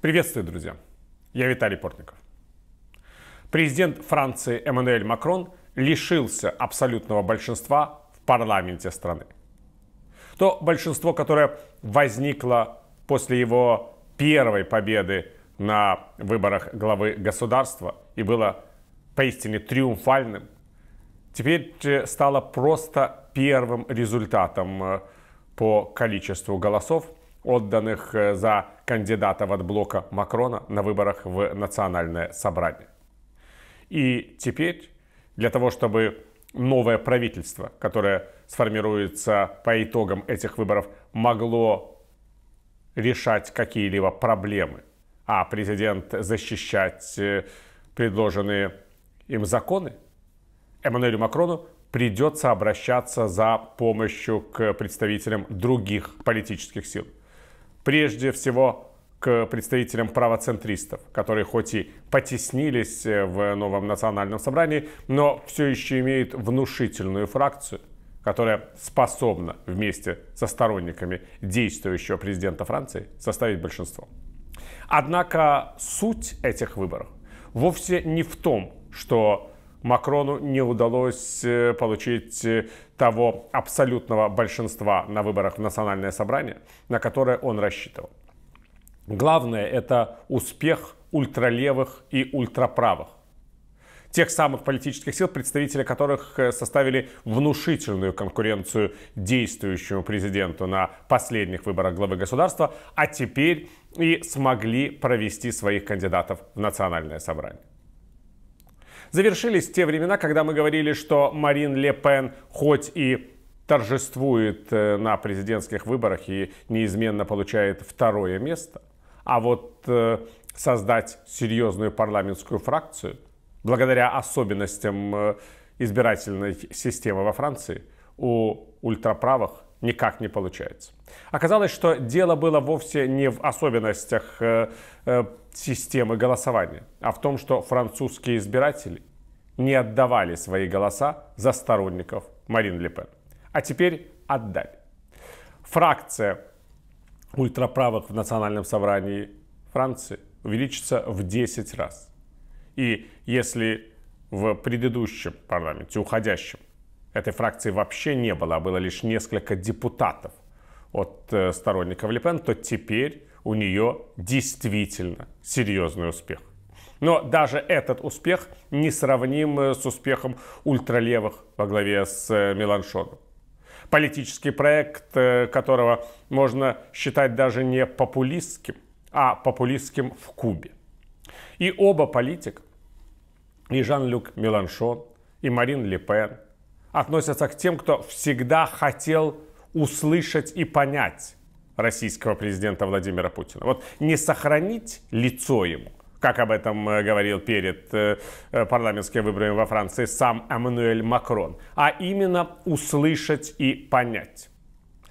Приветствую, друзья! Я Виталий Портников. Президент Франции Эммануэль Макрон лишился абсолютного большинства в парламенте страны. То большинство, которое возникло после его первой победы на выборах главы государства и было поистине триумфальным, теперь э, стало просто первым результатом э, по количеству голосов – отданных э, за кандидатов от блока Макрона на выборах в национальное собрание. И теперь для того, чтобы новое правительство, которое сформируется по итогам этих выборов, могло решать какие-либо проблемы, а президент защищать э, предложенные им законы, Эммануэлю Макрону придется обращаться за помощью к представителям других политических сил прежде всего к представителям правоцентристов, которые хоть и потеснились э, в новом национальном собрании, но все еще имеют внушительную фракцию, которая способна вместе со сторонниками действующего президента Франции составить большинство. Однако суть этих выборов вовсе не в том, что Макрону не удалось э, получить э, того абсолютного большинства на выборах в Национальное собрание, на которое он рассчитывал. Главное – это успех ультралевых и ультраправых тех самых политических сил, представители которых э, составили внушительную конкуренцию действующему президенту на последних выборах главы государства, а теперь и смогли провести своих кандидатов в национальное собрание. Завершились те времена, когда мы говорили, что Марин Ле Пен хоть и торжествует э, на президентских выборах и неизменно получает второе место, а вот э, создать серьезную парламентскую фракцию благодаря особенностям э, избирательной системы во Франции у ультраправых никак не получается. Оказалось, что дело было вовсе не в особенностях э, э, системы голосования, а в том, что французские избиратели не отдавали свои голоса за сторонников Марин Ле Пен. А теперь отдали. Фракция ультраправых в Национальном собрании Франции увеличится в 10 раз. И если в предыдущем парламенте, уходящем, Этой фракции вообще не было, а было лишь несколько депутатов от э, сторонников Лепен, то теперь у нее действительно серьезный успех. Но даже этот успех не сравним э, с успехом ультралевых во главе с э, Меланшоном. Политический проект, которого можно считать даже не популистским, а популистским в Кубе. И оба политика, и Жан-Люк Меланшон, и Марин Ле относятся к тем, кто всегда хотел услышать и понять российского президента Владимира Путина. Вот не сохранить лицо ему, как об этом э, говорил перед э, э, парламентскими выборами во Франции сам Эммануэль Макрон, а именно услышать и понять.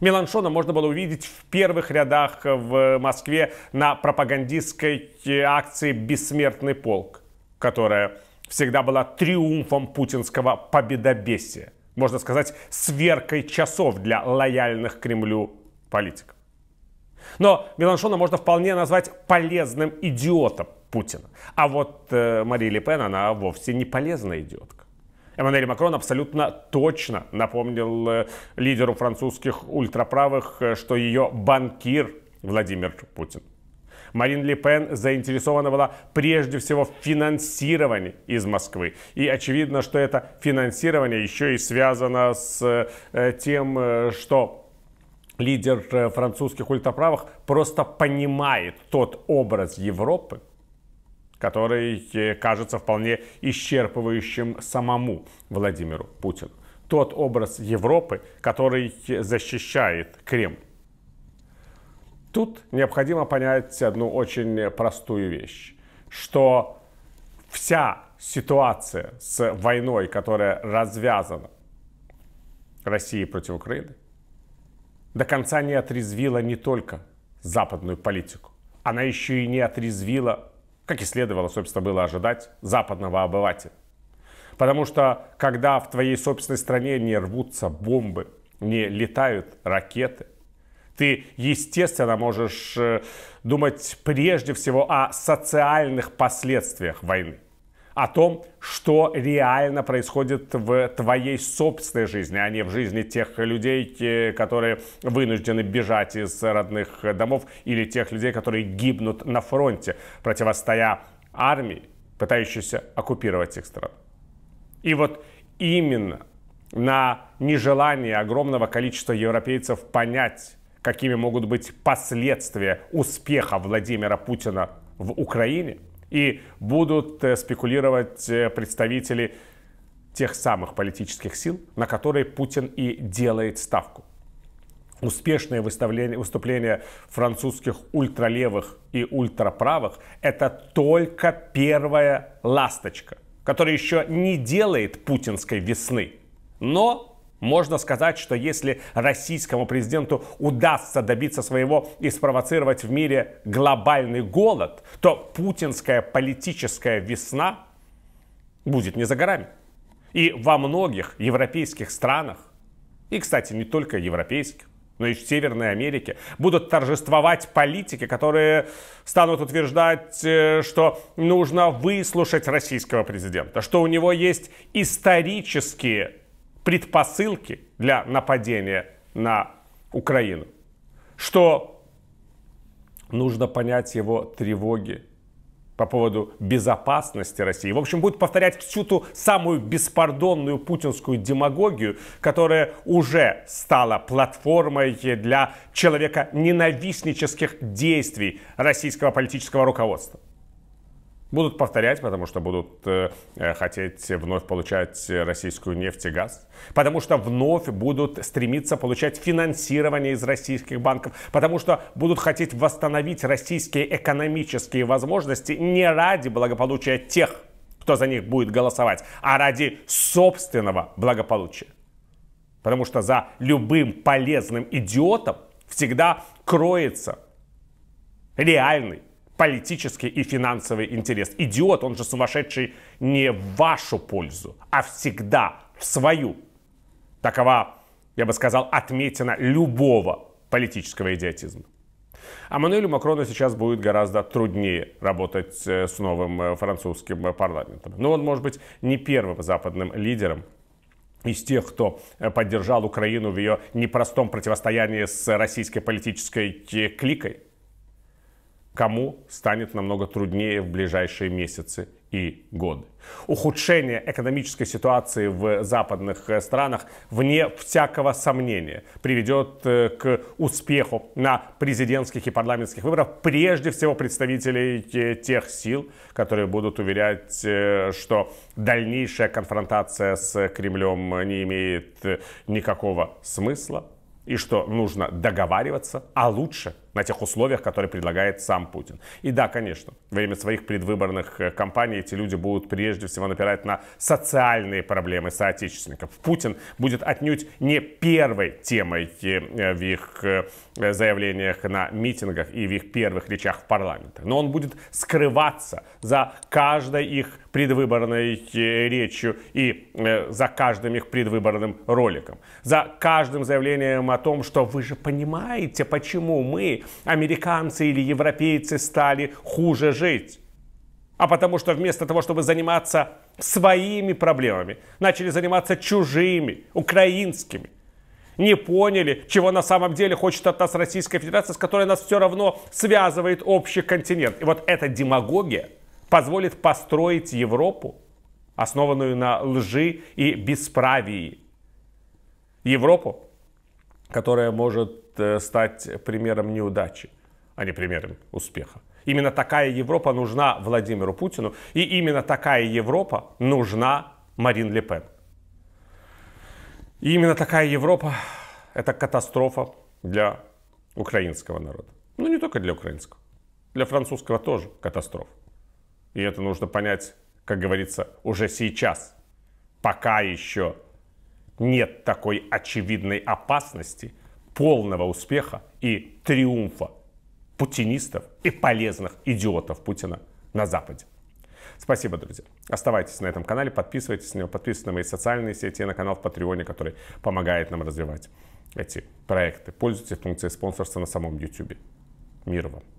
Меланшона можно было увидеть в первых рядах в Москве на пропагандистской акции «Бессмертный полк», которая всегда была триумфом путинского победобесия, можно сказать, сверкой часов для лояльных Кремлю политиков. Но Меланшона можно вполне назвать полезным идиотом Путина. А вот э, Мария Ле Пен, она вовсе не полезная идиотка. Эммануэль Макрон абсолютно точно напомнил э, лидеру французских ультраправых, э, что ее банкир Владимир Путин. Марин Ле Пен заинтересована была прежде всего в финансировании из Москвы. И очевидно, что это финансирование еще и связано с э, тем, э, что лидер э, французских ультраправых просто понимает тот образ Европы, который кажется вполне исчерпывающим самому Владимиру Путину. Тот образ Европы, который защищает Кремль. Тут необходимо понять одну очень простую вещь, что вся ситуация с войной, которая развязана Россией против Украины, до конца не отрезвила не только западную политику, она еще и не отрезвила, как и следовало, собственно, было ожидать, западного обывателя. Потому что когда в твоей собственной стране не рвутся бомбы, не летают ракеты – ты, естественно, можешь э, думать прежде всего о социальных последствиях войны о том, что реально происходит в твоей собственной жизни, а не в жизни тех людей, э, которые вынуждены бежать из родных домов, или тех людей, которые гибнут на фронте, противостоя армии, пытающейся оккупировать их страну. И вот именно на нежелание огромного количества европейцев понять какими могут быть последствия успеха Владимира Путина в Украине. И будут э, спекулировать э, представители тех самых политических сил, на которые Путин и делает ставку. Успешное выступление французских ультралевых и ультраправых – это только первая ласточка, которая еще не делает путинской весны, но можно сказать, что если российскому президенту удастся добиться своего и спровоцировать в мире глобальный голод, то путинская политическая весна будет не за горами. И во многих европейских странах, и, кстати, не только европейских, но и в Северной Америке будут торжествовать политики, которые станут утверждать, э, что нужно выслушать российского президента, что у него есть исторические предпосылки для нападения на Украину, что нужно понять его тревоги по поводу безопасности России. В общем, будет повторять всю ту самую беспардонную путинскую демагогию, которая уже стала платформой для человека ненавистнических действий российского политического руководства. Будут повторять, потому что будут э, э, хотеть вновь получать российскую нефть и газ. Потому что вновь будут стремиться получать финансирование из российских банков. Потому что будут хотеть восстановить российские экономические возможности не ради благополучия тех, кто за них будет голосовать, а ради собственного благополучия. Потому что за любым полезным идиотом всегда кроется реальный политический и финансовый интерес. Идиот, он же сумасшедший не в вашу пользу, а всегда в свою. Такова, я бы сказал, отметина любого политического идиотизма. А Мануэлю Макрону сейчас будет гораздо труднее работать э, с новым э, французским парламентом. Но он, может быть, не первым западным лидером, из тех, кто э, поддержал Украину в ее непростом противостоянии с российской политической кликой кому станет намного труднее в ближайшие месяцы и годы. Ухудшение экономической ситуации в западных э, странах, вне всякого сомнения, приведет э, к успеху на президентских и парламентских выборах прежде всего представителей э, тех сил, которые будут уверять, что дальнейшая конфронтация с Кремлем не имеет никакого смысла и что нужно договариваться, а лучше – на тех условиях, которые предлагает сам Путин. И да, конечно, во время своих предвыборных э, кампаний эти люди будут прежде всего напирать на социальные проблемы соотечественников. Путин будет отнюдь не первой темой э, э, в их заявлениях на митингах и в их первых речах в парламенте. Но он будет скрываться за каждой их предвыборной речью и за каждым их предвыборным роликом. За каждым заявлением о том, что вы же понимаете, почему мы американцы или европейцы стали хуже жить, а потому что вместо того, чтобы заниматься своими проблемами, начали заниматься чужими, украинскими. Не поняли, чего на самом деле хочет от нас Российская Федерация, с которой нас все равно связывает общий континент. И вот эта демагогия позволит построить Европу, основанную на лжи и бесправии. Европу, которая может э, стать примером неудачи, а не примером успеха. Именно такая Европа нужна Владимиру Путину, и именно такая Европа нужна Марин Ле Пен. И именно такая Европа – это катастрофа для украинского народа. Ну, не только для украинского. Для французского тоже катастрофа. И это нужно понять, как говорится, уже сейчас, пока еще – нет такой очевидной опасности полного успеха и триумфа путинистов и полезных идиотов Путина на Западе. Спасибо, друзья. Оставайтесь на этом канале, подписывайтесь на него, подписывайтесь на мои социальные сети, на канал в Патреоне, который помогает нам развивать эти проекты. Пользуйтесь функцией спонсорства на самом YouTube. Мир вам.